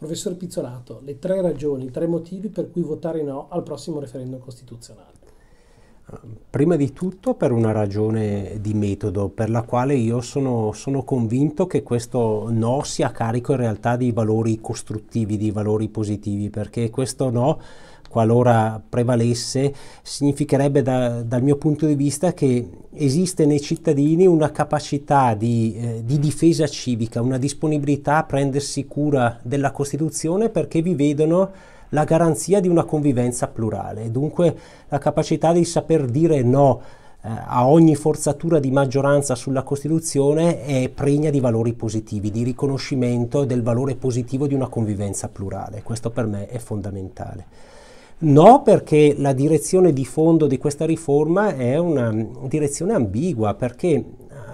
Professor Pizzolato, le tre ragioni, i tre motivi per cui votare no al prossimo referendum costituzionale. Prima di tutto per una ragione di metodo, per la quale io sono, sono, convinto che questo no sia carico in realtà di valori costruttivi, di valori positivi, perché questo no, qualora prevalesse, significherebbe da, dal mio punto di vista che esiste nei cittadini una capacità di, eh, di difesa civica, una disponibilità a prendersi cura della Costituzione perché vi vedono la garanzia di una convivenza plurale, dunque la capacità di saper dire no eh, a ogni forzatura di maggioranza sulla Costituzione è pregna di valori positivi, di riconoscimento del valore positivo di una convivenza plurale. Questo per me è fondamentale. No, perché la direzione di fondo di questa riforma è una direzione ambigua, perché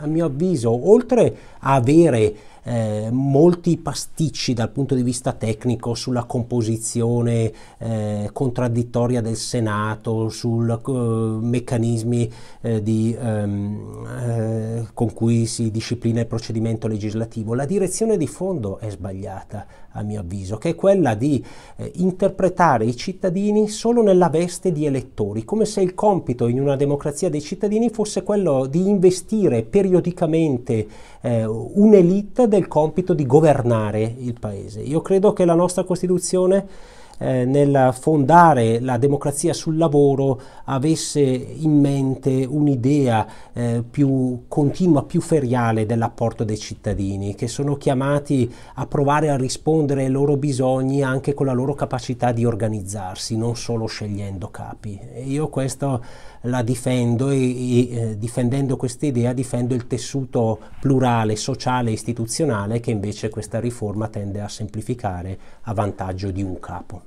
a mio avviso, oltre a avere eh, molti pasticci dal punto di vista tecnico sulla composizione eh, contraddittoria del Senato, sui eh, meccanismi eh, di ehm, eh, con cui si disciplina il procedimento legislativo. La direzione di fondo è sbagliata, a mio avviso, che è quella di eh, interpretare i cittadini solo nella veste di elettori, come se il compito in una democrazia dei cittadini fosse quello di investire periodicamente eh, un'elite del compito di governare il paese. Io credo che la nostra Costituzione eh, nel fondare la democrazia sul lavoro avesse in mente un'idea eh, più continua, più feriale dell'apporto dei cittadini, che sono chiamati a provare a rispondere ai loro bisogni anche con la loro capacità di organizzarsi, non solo scegliendo capi. E io questo la difendo e, e eh, difendendo questa idea difendo il tessuto plurale, sociale e istituzionale che invece questa riforma tende a semplificare a vantaggio di un capo.